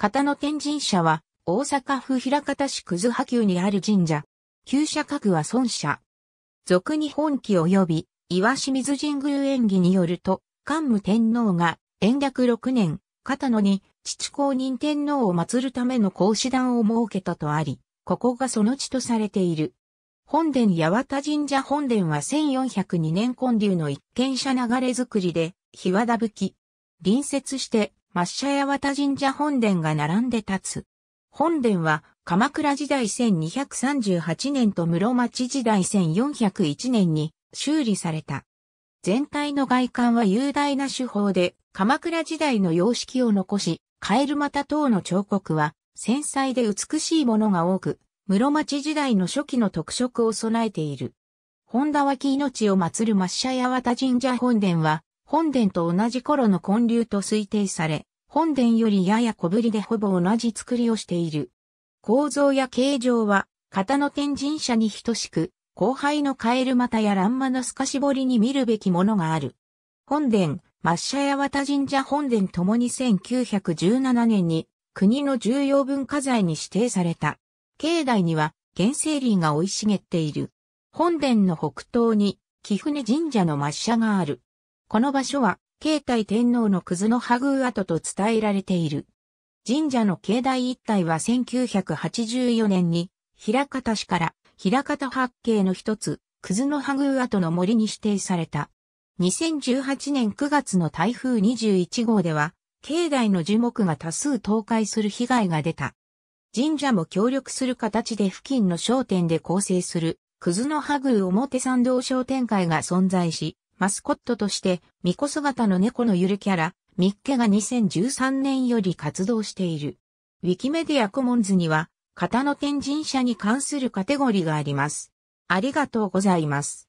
型の天神社は、大阪府平方市葛波宮にある神社。旧社格は孫社。俗に本記及び、岩清水神宮演技によると、桓武天皇が、延暦6年、片野に、父公認天皇を祀るための孔子団を設けたとあり、ここがその地とされている。本殿八幡神社本殿は1402年建立の一軒者流れ造りで、日和田吹き。隣接して抹茶屋綿神社本殿が並んで立つ。本殿は鎌倉時代1238年と室町時代1401年に修理された。全体の外観は雄大な手法で鎌倉時代の様式を残し、カエルマタ等の彫刻は繊細で美しいものが多く、室町時代の初期の特色を備えている。本田脇命を祀る抹茶八幡神社本殿は、本殿と同じ頃の建立と推定され、本殿よりやや小ぶりでほぼ同じ作りをしている。構造や形状は、型の天神社に等しく、後輩のカエル股や乱魔の透かし彫りに見るべきものがある。本殿、抹茶や綿神社本殿ともに1917年に国の重要文化財に指定された。境内には原生林が生い茂っている。本殿の北東に貴船神社の抹茶がある。この場所は慶太天皇の葛の葉宮跡と伝えられている。神社の境内一帯は1984年に、平方市から平方八景の一つ、葛の葉宮跡の森に指定された。2018年9月の台風21号では、境内の樹木が多数倒壊する被害が出た。神社も協力する形で付近の商店で構成する、葛の葉宮表参道商店会が存在し、マスコットとして、巫女姿の猫のゆるキャラ、ミッケが2013年より活動している。ウィキメディアコモンズには、型の天神社に関するカテゴリーがあります。ありがとうございます。